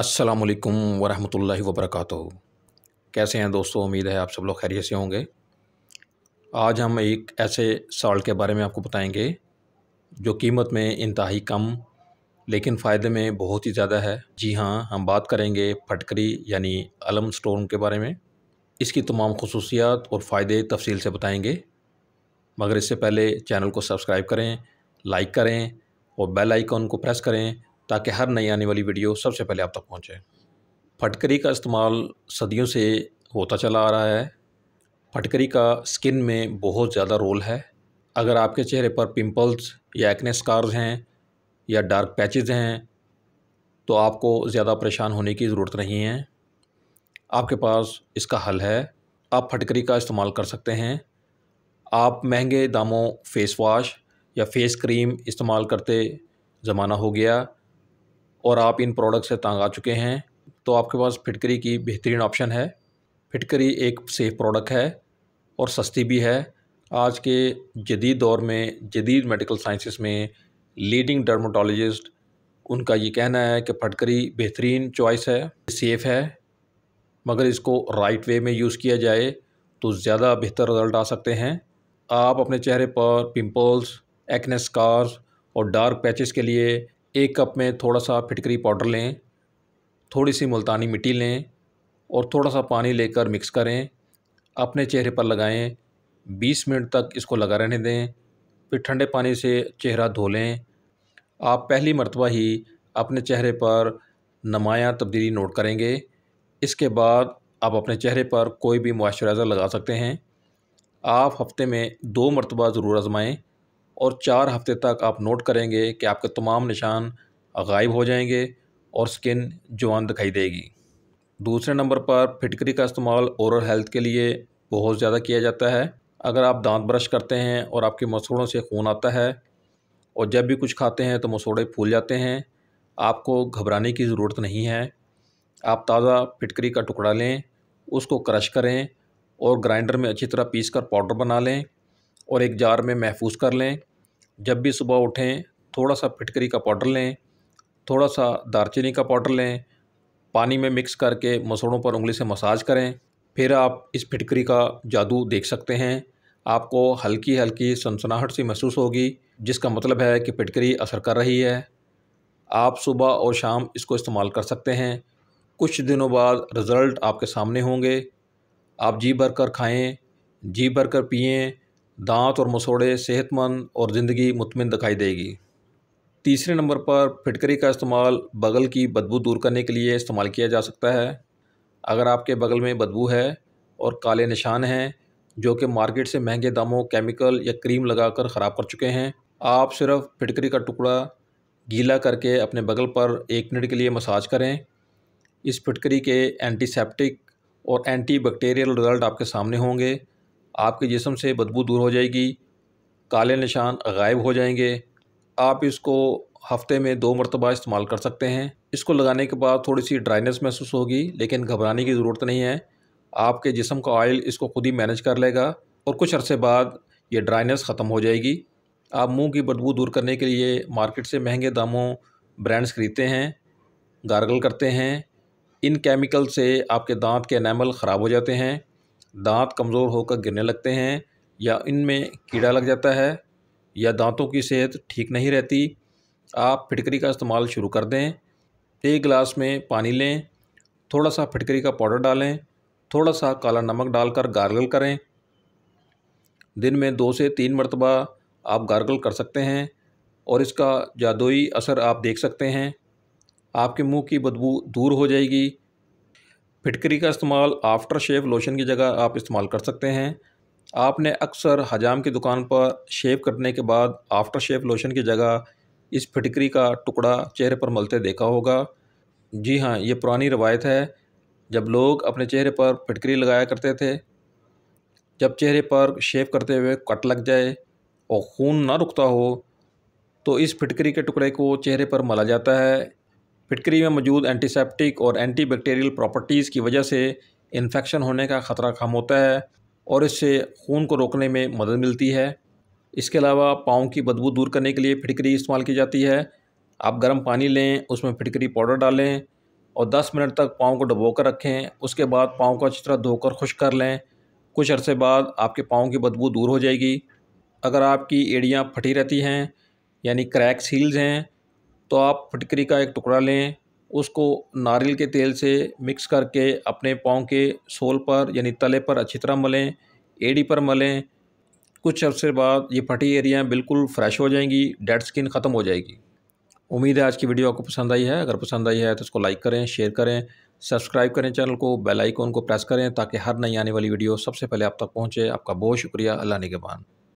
असलकम वरहमल वबरक कैसे हैं दोस्तों उम्मीद है आप सब लोग खैरियत से होंगे आज हम एक ऐसे साल्ट के बारे में आपको बताएंगे जो कीमत में इंतहाई कम लेकिन फ़ायदे में बहुत ही ज़्यादा है जी हाँ हम बात करेंगे फटकरी यानी अलम स्टोन के बारे में इसकी तमाम खसूसियात और फ़ायदे तफसील से बताएँगे मगर इससे पहले चैनल को सब्सक्राइब करें लाइक करें और बेल आइकॉन को प्रेस करें ताकि हर नई आने वाली वीडियो सबसे पहले आप तक पहुँचे फटकरी का इस्तेमाल सदियों से होता चला आ रहा है फटकरी का स्किन में बहुत ज़्यादा रोल है अगर आपके चेहरे पर पिंपल्स या एक्ने स्कार्स हैं या डार्क पैचेज़ हैं तो आपको ज़्यादा परेशान होने की ज़रूरत नहीं है आपके पास इसका हल है आप फटकरी का इस्तेमाल कर सकते हैं आप महंगे दामों फेस वाश या फेस क्रीम इस्तेमाल करते ज़माना हो गया और आप इन प्रोडक्ट से तंग आ चुके हैं तो आपके पास फिटकरी की बेहतरीन ऑप्शन है फिटकरी एक सेफ़ प्रोडक्ट है और सस्ती भी है आज के जदीद दौर में जदीद मेडिकल साइंसिस में लीडिंग डर्माटोलॉजिस्ट उनका ये कहना है कि फटकरी बेहतरीन चॉइस है सेफ़ है मगर इसको राइट वे में यूज़ किया जाए तो ज़्यादा बेहतर रिज़ल्ट आ सकते हैं आप अपने चेहरे पर पिंपल्स एक्ने स्कार्स और डार्क पैचेस के लिए एक कप में थोड़ा सा फिटकरी पाउडर लें थोड़ी सी मुल्तानी मिट्टी लें और थोड़ा सा पानी लेकर मिक्स करें अपने चेहरे पर लगाएं 20 मिनट तक इसको लगा रहने दें फिर ठंडे पानी से चेहरा धो लें आप पहली मरतबा ही अपने चेहरे पर नमाया तब्दीली नोट करेंगे इसके बाद आप अपने चेहरे पर कोई भी मॉइस्चराइज़र लगा सकते हैं आप हफ्ते में दो मरतबा ज़रूर आजमाएँ और चार हफ्ते तक आप नोट करेंगे कि आपके तमाम निशान गायब हो जाएंगे और स्किन जवान दिखाई देगी दूसरे नंबर पर फिटकरी का इस्तेमाल औरल हेल्थ के लिए बहुत ज़्यादा किया जाता है अगर आप दांत ब्रश करते हैं और आपके मसूड़ों से खून आता है और जब भी कुछ खाते हैं तो मसूड़े फूल जाते हैं आपको घबराने की ज़रूरत नहीं है आप ताज़ा फिटकरी का टुकड़ा लें उसको क्रश करें और ग्राइंडर में अच्छी तरह पीस कर पाउडर बना लें और एक जार में महफूज कर लें जब भी सुबह उठें थोड़ा सा फिटकरी का पाउडर लें थोड़ा सा दारचीनी का पाउडर लें पानी में मिक्स करके मसोड़ों पर उंगली से मसाज करें फिर आप इस फिटकरी का जादू देख सकते हैं आपको हल्की हल्की सनसनाहट सी महसूस होगी जिसका मतलब है कि फिटकरी असर कर रही है आप सुबह और शाम इसको इस्तेमाल कर सकते हैं कुछ दिनों बाद रिज़ल्ट आपके सामने होंगे आप जी भर कर खाएँ जी भर कर पिएँ दांत और मसोड़े सेहतमंद और ज़िंदगी मुतमिन दिखाई देगी तीसरे नंबर पर फिटकरी का इस्तेमाल बगल की बदबू दूर करने के लिए इस्तेमाल किया जा सकता है अगर आपके बगल में बदबू है और काले निशान हैं जो कि मार्केट से महंगे दामों केमिकल या क्रीम लगाकर ख़राब कर चुके हैं आप सिर्फ फिटकरी का टुकड़ा गीला करके अपने बगल पर एक मिनट के लिए मसाज करें इस फिटकरी के एंटीसेप्टिक और एंटी बैक्टीरियल रिज़ल्ट आपके सामने होंगे आपके जिसम से बदबू दूर हो जाएगी काले निशान गायब हो जाएंगे आप इसको हफ्ते में दो मरतबा इस्तेमाल कर सकते हैं इसको लगाने के बाद थोड़ी सी ड्राइनेस महसूस होगी लेकिन घबराने की ज़रूरत नहीं है आपके जिसम का ऑयल इसको खुद ही मैनेज कर लेगा और कुछ अरसे बाद ये ड्राइनेस ख़त्म हो जाएगी आप मुंह की बदबू दूर करने के लिए मार्केट से महंगे दामों ब्रांड्स खरीदते हैं गार्गल करते हैं इन केमिकल से आपके दांत के अनैमल ख़राब हो जाते हैं दांत कमज़ोर होकर गिरने लगते हैं या इनमें कीड़ा लग जाता है या दांतों की सेहत ठीक नहीं रहती आप फिटकरी का इस्तेमाल शुरू कर दें एक गिलास में पानी लें थोड़ा सा फिटकरी का पाउडर डालें थोड़ा सा काला नमक डालकर गार्गल करें दिन में दो से तीन मरतबा आप गार्गल कर सकते हैं और इसका जादुई असर आप देख सकते हैं आपके मुंह की बदबू दूर हो जाएगी फिटकरी का इस्तेमाल आफ्टर शेव लोशन की जगह आप इस्तेमाल कर सकते हैं आपने अक्सर हजाम की दुकान पर शेव करने के बाद आफ्टर शेव लोशन की जगह इस फिटकरी का टुकड़ा चेहरे पर मलते देखा होगा जी हाँ ये पुरानी रवायत है जब लोग अपने चेहरे पर फिटकरी लगाया करते थे जब चेहरे पर शेव करते हुए कट लग जाए और खून ना रुकता हो तो इस फिटकरी के टुकड़े को चेहरे पर मला जाता है फिटकरी में मौजूद एंटीसेप्टिक और एंटीबैक्टीरियल प्रॉपर्टीज़ की वजह से इन्फेक्शन होने का ख़तरा कम होता है और इससे खून को रोकने में मदद मिलती है इसके अलावा पाँव की बदबू दूर करने के लिए फिटकरी इस्तेमाल की जाती है आप गर्म पानी लें उसमें फिटकरी पाउडर डालें और 10 मिनट तक पाँव को डबो कर रखें उसके बाद पाँव को अच्छी तरह धोकर खुश कर लें कुछ अरसे बाद आपके पाँव की बदबू दूर हो जाएगी अगर आपकी एड़ियाँ फटी रहती हैं यानी क्रैक सील्स हैं तो आप फटकरी का एक टुकड़ा लें उसको नारियल के तेल से मिक्स करके अपने पाँव के सोल पर यानी तले पर अच्छी तरह मलें एड़ी पर मलें कुछ अर्से बाद ये फटी एरियाँ बिल्कुल फ्रेश हो जाएंगी डेड स्किन ख़त्म हो जाएगी उम्मीद है आज की वीडियो आपको पसंद आई है अगर पसंद आई है तो उसको लाइक करें शेयर करें सब्सक्राइब करें चैनल को बेल आइकन को प्रेस करें ताकि हर नई आने वाली वीडियो सबसे पहले आप तक पहुंचे आपका बहुत शुक्रिया अल्लाह निगबान